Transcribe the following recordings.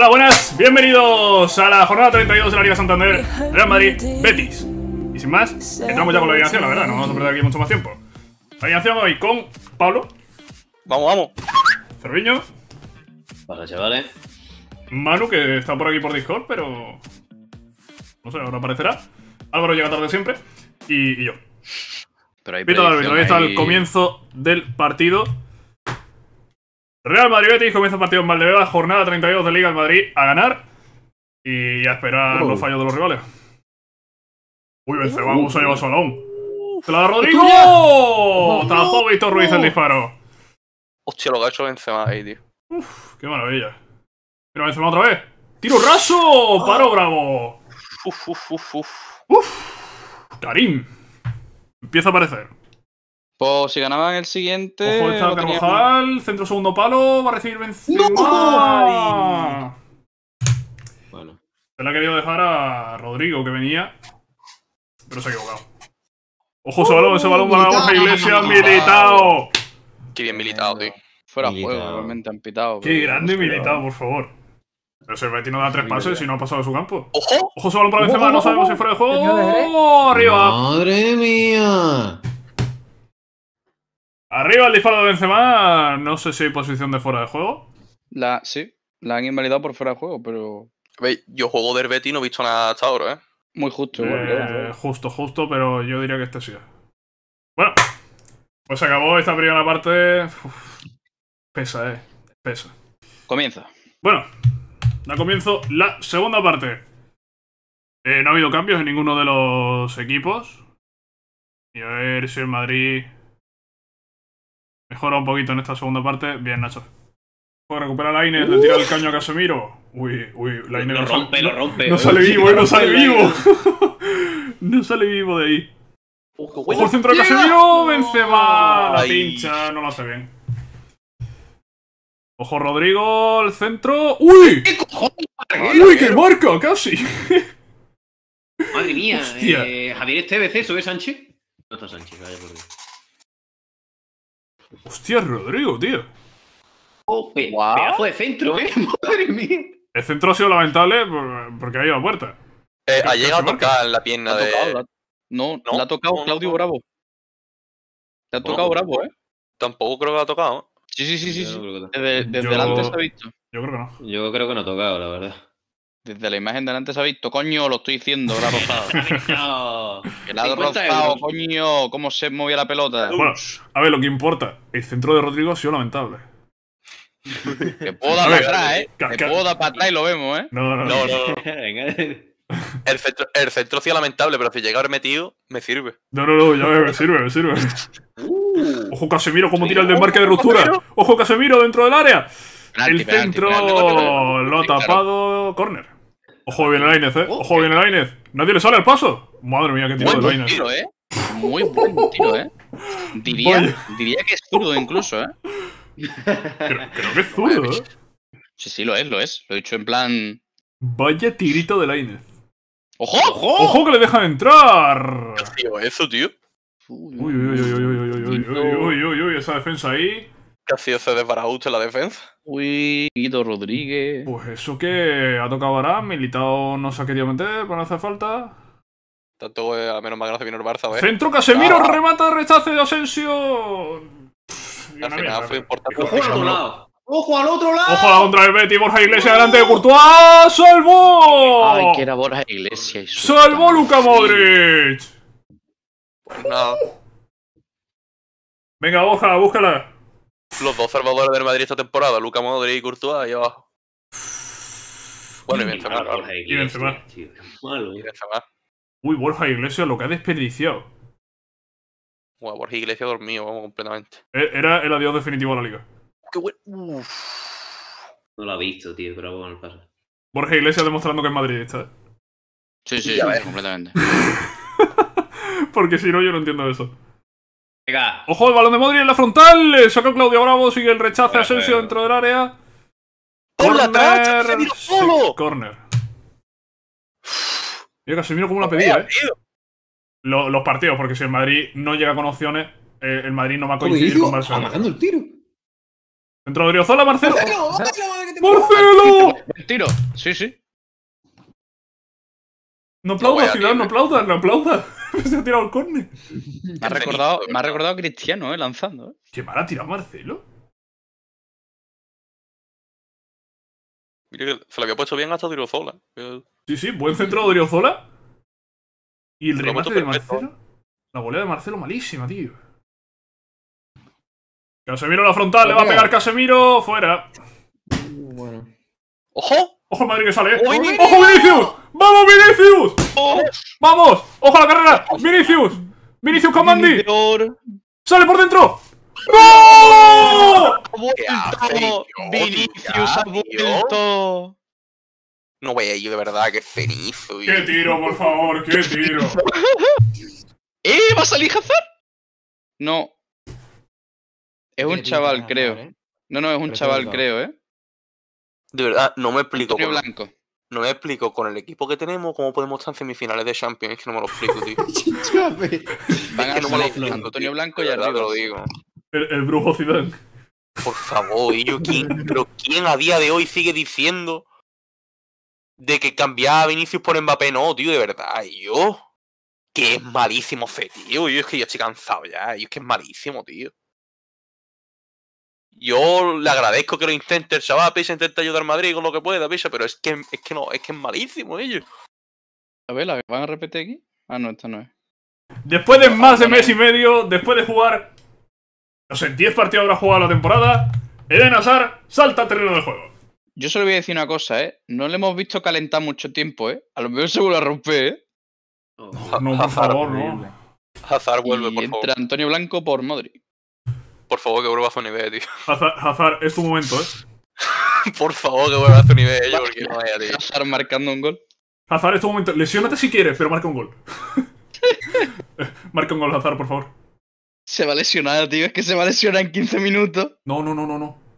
Hola, buenas, bienvenidos a la jornada 32 de la Liga Santander, Real Madrid, Betis. Y sin más, entramos ya con la alineación, la verdad, no vamos a perder aquí mucho más tiempo. La alineación hoy con Pablo. Vamos, vamos. Cerviño. Vale, chavales. Manu, que está por aquí por Discord, pero. No sé, ahora aparecerá. Álvaro llega tarde siempre. Y, yo. Pero hay Pito al ahí está el comienzo del partido. Real Madrid Betis comienza el partido en Valdebebas, jornada 32 de Liga del Madrid a ganar y a esperar oh. los fallos de los rivales. Uy, Benzema uh, se lleva Solón. ¡Se la da Rodrigo! ¡Oh! Víctor Ruiz el disparo. Hostia, lo que ha hecho Benzema ahí, tío. Uf, qué maravilla. Mira, Benzema otra vez. ¡Tiro raso! ¡Paro ah. bravo! Uf, uf, uf, uf. Uf. Karim. Empieza a aparecer. Pues si ganaban el siguiente. Ojo, está Carvajal, centro segundo palo, va a recibir Benzema. Bueno. Se la ha querido dejar a Rodrigo que venía, pero se ha equivocado. Ojo, ese balón, ese balón para ¡Oh! Borja Iglesias, militado. Qué bien militado, tío. Fuera juego, realmente han pitado. Qué grande militado, por favor. Pero Betty no da tres pases y no ha pasado de su campo. ¡Ojo! ¡Ojo, su balón para Benzema! ¡No sabemos si fuera de juego! ¿eh? ¡Arriba! ¡Madre mía! Arriba el disparo de Benzema, no sé si hay posición de fuera de juego. La, sí, la han invalidado por fuera de juego, pero... yo juego del y no he visto nada hasta ahora, ¿eh? Muy justo. Eh, justo, justo, pero yo diría que este sí. Bueno, pues acabó esta primera parte. pesa, eh. Pesa. Comienza. Bueno, la comienzo la segunda parte. Eh, no ha habido cambios en ninguno de los equipos. Y a ver si en Madrid Mejora un poquito en esta segunda parte. Bien, Nacho. Puede recuperar la Inés, le tira el caño a Casemiro. Uy, uy, la Inés lo, rompe, lo rompe. No, sale vivo, eh, no sale vivo. no sale vivo de ahí. Ojo, el centro de Casemiro, Benzema, la pincha, no lo hace bien. Ojo Rodrigo, el centro. ¡Uy! ¿Qué cojones, ¡Uy, qué marca! ¡Casi! Madre mía, eh, Javier este BC, ¿eh? sube Sánchez? No está Sánchez, vaya por Dios. Hostia, Rodrigo, tío. wow. Oh, pedazo de centro, ¿eh? Madre mía. El centro ha sido lamentable porque ha ido a puerta. Eh, ha llegado a tocar la pierna de. No, no, la ha tocado Claudio Bravo. La ha tocado Bravo, ¿eh? Tampoco creo que la ha tocado. Sí, sí, sí, sí. sí. Desde, delante se ha visto. Yo creo que no. Yo creo que no ha tocado, la verdad. Desde la imagen delante se ha visto, coño, lo estoy diciendo, el Que el lado rozado, coño, cómo se movía la pelota. Bueno, a ver, lo que importa, el centro de Rodrigo ha sido lamentable. Que puedo dar para atrás, ¿eh? Que puedo dar para atrás y lo vemos, ¿eh? No, no, no. El centro, el centro ha sido lamentable, pero si llega a haber metido, me sirve. No, no, no, ya me, me sirve, me sirve. Uh. Ojo Casemiro, cómo tira el desmarque de ruptura. Ojo Casemiro dentro del área. el centro lo ha tapado. Corner. Ojo bien el eh. Ojo bien el Inez. Nadie le sale al paso. Madre mía, qué tiro de buen Muy buen tiro, eh. Diría, diría que es zurdo incluso, eh. Creo, que es zurdo, eh. Sí, sí, lo es, lo es. Lo he dicho en plan. Vaya tigrito de la ¡Ojo! ¡Ojo! ¡Ojo que le dejan entrar! Tío, eso, tío. Uy, uy, uy, uy, uy, uy, uy, uy, uy, uy, uy, uy, esa defensa ahí. Casi se en la defensa. Uy, Guido Rodríguez. Pues eso que ha tocado ahora, militado no se ha querido meter, pero pues no hace falta. Tanto, eh, al menos más gracia vino el Barça, ¿eh? Centro Casemiro, ah. remata, rechace de Asensio. Ojo al otro lado. Ojo al otro lado. Ojo a la contra del Betty, Borja Iglesias, delante de uh. Courtois. ¡Salvó! Ay, que era Borja Iglesias. ¡Salvó Luca Modric! Pues Venga, Borja, búscala los dos salvadores del Madrid esta temporada, Luca Modric y Courtois, ahí abajo. Bueno, y Benzema. Malo, y Benzema. Uy, Borja Iglesias, lo que ha desperdiciado. Bueno, Borja Iglesias dormido, vamos, completamente. E-, era el adiós definitivo a la liga. Qué bueno. No lo ha visto, tío, pero bueno, el Borja Iglesias demostrando que es madridista. Sí, sí, completamente. Porque si no, yo no entiendo eso. Ojo, el balón de Modri en la frontal. Saca eh, Claudio Bravo, sigue el rechace a Asensio dentro del área. ¡Corner! Corner. solo! corner. casi miro como la pedía, ¿eh? los partidos, porque si el Madrid no llega con opciones, eh, el Madrid no va a coincidir con Barcelona. Marcando el tiro. Dentro de Marcelo. ¡Marcelo! El tiro. sí. sí. No aplauda, Ciudad, no ¿eh? aplauda, no aplauda. Se ha tirado el corne. Me ha recordado, recordado a Cristiano, eh, lanzando. Eh. Qué mal ha tirado Marcelo. Mira que se lo había puesto bien hasta Driozola. Eh. Sí, sí, buen centro de Driozola. Y el remate de Marcelo. La volea de Marcelo malísima, tío. Casemiro a la frontal, le va a pegar Casemiro, fuera. Bueno. ¡Ojo! ¡Ojo, madre que sale! Eh. ¡Ojo, Vinicius! ¡Vamos, Vinicius! ¡Oh! ¡Vamos! ¡Ojo a la carrera! ¡Vinicius! ¡Vinicius Comandi! ¡Sale por dentro! ¡No! ¡Vinicius ha vuelto! No a ir, de verdad, qué cenizo. ¡Qué tiro, por favor! ¡Qué tiro! ¿Eh? ¿Va a salir Hazard? No. Es un chaval, creo. ¿eh? No, no, es un chaval, creo, ¿eh? De verdad, no me explico. Con, blanco. No me explico con el equipo que tenemos cómo podemos estar en semifinales de Champions. Es que no me lo explico, tío. Van a no me lo explico. Antonio Blanco ya te lo digo. El, brujo Zidane. Por favor, quién? ¿Pero quién a día de hoy sigue diciendo de que cambiaba a Vinicius por Mbappé? No, tío, de verdad. yo? Que es malísimo, fe, tío. Yo es que yo estoy cansado ya. Yo es que es malísimo, tío yo le agradezco que lo intente el chaval, Pisa, intenta ayudar a Madrid con lo que pueda, Pisa, pero es que, es que no, es que malísimo ellos. A ver, van a repetir aquí? Ah, no, esta no es. Después de más de mes y medio, después de jugar, no sé, 10 partidos habrá jugado la temporada, Eden Hazard salta al terreno de juego. Yo solo voy a decir una cosa, ¿eh? No le hemos visto calentar mucho tiempo, ¿eh? A lo mejor se vuelve a romper, ¿eh? No, no por Hazard vuelve, y por Antonio Blanco por Madrid por favor, que vuelva a un nivel, tío. Hazar, es tu momento, ¿eh? Por favor, que vuelva a su nivel, yo, Hazar marcando un gol. Hazar es tu momento. Lesionate si quieres, pero marca un gol. marca un gol, Hazar, por favor. Se va a lesionar, tío. Es que se va a lesionar en 15 minutos. No, no, no, no, no.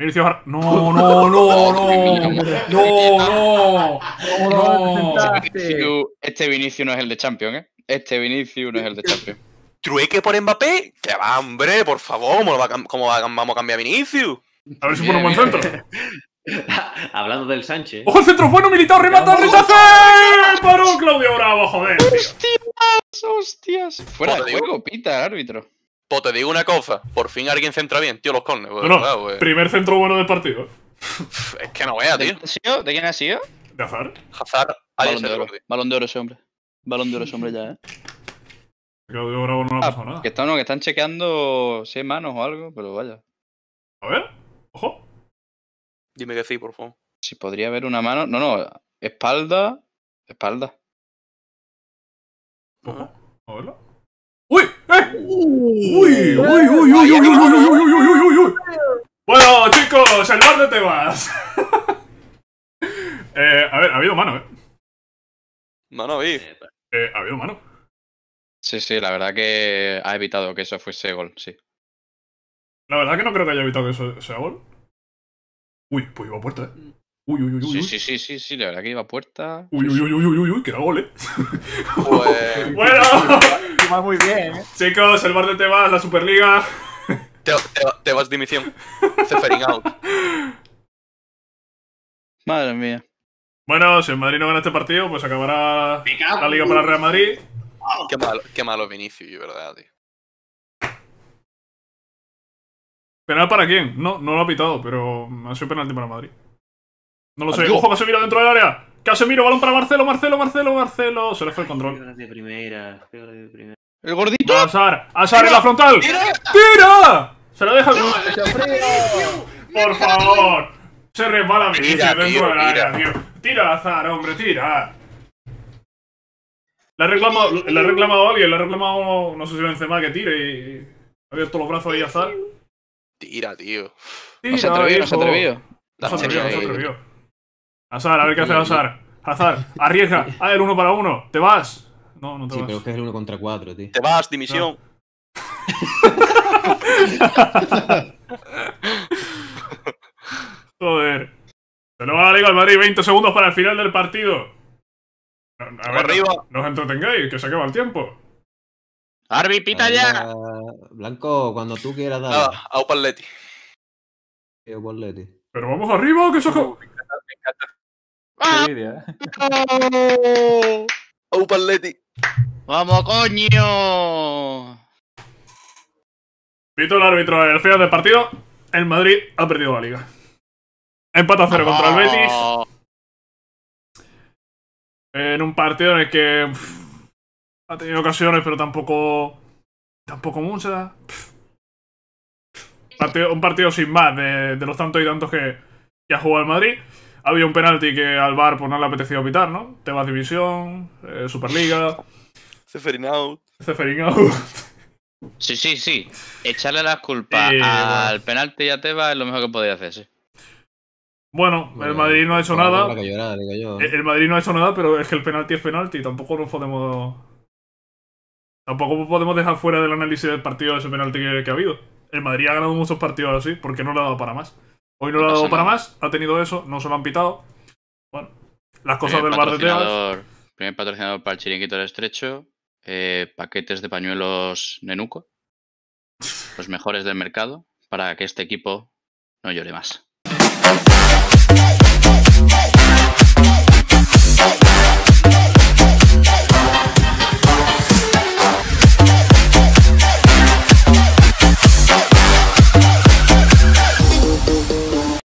No, no, no, no, no, no, no. Este Vinicius no es el de Champions, ¿eh? Este Vinicius no es el de Champions trueque por Mbappé, que va, hombre, por favor, ¿cómo, vamos a cambiar Vinicius? A ver si pone un buen centro. Hablando del Sánchez. ¡Ojo, el centro bueno, militar! ¡Remata, rechace! Eh, ¡Paró Claudio Bravo, joder! ¡Hostias! ¡Hostias! Fuera pues de juego, pita árbitro. Pues te digo una cosa, por fin alguien centra bien, tío, los cornes. Pues, no, pues. primer centro bueno del partido. es que no vea, tío. ¿De, quién ha sido? De Hazard. Hazard. Balón de, oro. Balón de oro ese hombre. Balón de oro ese hombre ya, ¿eh? Ah, que están, que están chequeando si hay manos o algo, pero vaya. A ver, ojo. Dime que sí, por favor. Si podría haber una mano. No, no, espalda. Espalda. Ojo, a verlo. ¡Uy! ¡Eh! ¡Uy! ¡Uy, uy, uy, uy, uy, uy, uy, uy, uy, uy, uy! Bueno, chicos, el bar de temas. eh, a ver, ha habido mano, ¿eh? Mano, vi. Eh, ha habido mano. Sí, sí, la verdad que ha evitado que eso fuese gol, sí. La verdad que no creo que haya evitado que eso sea gol. Uy, pues iba a puerta, ¿eh? Uy, mm. uy, uy, uy. Sí, sí, sí, sí, sí, la verdad que iba a puerta. Uy, uy, uy, uy, uy, uy, que era gol, ¿eh? Pues... bueno. Va muy bien, ¿eh? Chicos, el bar de Tebas, la Superliga. Te, vas dimisión. out. Madre mía. Bueno, si el Madrid no gana este partido, pues acabará la liga para Real Madrid. Qué malo, qué malo Vinicius, ¿verdad, tío? ¿Penal para quién? No, no lo ha pitado, pero ha sido penalti para Madrid. No lo sé. ¡Ojo, mira dentro del área! ¡Casemiro, balón para Marcelo, Marcelo, Marcelo, Marcelo! Se le fue el control. de primera. ¡El gordito! ¡Azar! ¡Azar en la frontal! ¡Tira! ¡Tira! ¡Se lo deja! ¡Por favor! Se resbala Vinicius dentro del área, tío. ¡Tira, Azar, hombre, tira! ¿Le ha reclamado, la alguien, la ha reclamado, no sé si Benzema que tire y, ha abierto los brazos ahí azar. Tira, tío. no se atrevió, no se atrevió. No se atrevió, no Azar, a ver qué hace Azar. Azar, arriesga. a ver uno para uno. Te vas. No, no te vas. Sí, pero es que es el uno contra cuatro, tío. Te vas, dimisión. Joder. Se lo va a la Liga al Madrid, 20 segundos para el final del partido arriba. No os entretengáis, que se acaba el tiempo. Arbi pita ya. Blanco, cuando tú quieras dar. Upaletti. Leti. Pero vamos arriba, que se ah. eh. ¡Vamos, coño! Pito el árbitro el final del partido. El Madrid ha perdido la liga. Empata cero contra el Betis en un partido en el que ha tenido ocasiones, pero tampoco tampoco muchas. un partido sin más de, los tantos y tantos que, ha jugado el Madrid. Había un penalti que al bar pues, no le apetecido evitar, ¿no? Tebas División, eh, Superliga. Seferin out. out. Sí, sí, sí. Echarle las culpas eh, al penalti y a Tebas es lo mejor que podía hacer, sí. Bueno, el Madrid no ha hecho nada. Eh, el Madrid no ha hecho nada, pero es que el penalti es penalti. Tampoco nos podemos. Tampoco podemos dejar fuera del análisis del partido ese penalti que, ha habido. El Madrid ha ganado muchos partidos así, porque no lo ha dado para más. Hoy no, lo ha dado para más, ha tenido eso, no se lo han pitado. Bueno, las cosas del bar de Teas. Primer patrocinador para el chiringuito del estrecho, eh, paquetes de pañuelos Nenuco, los mejores del mercado, para que este equipo no llore más.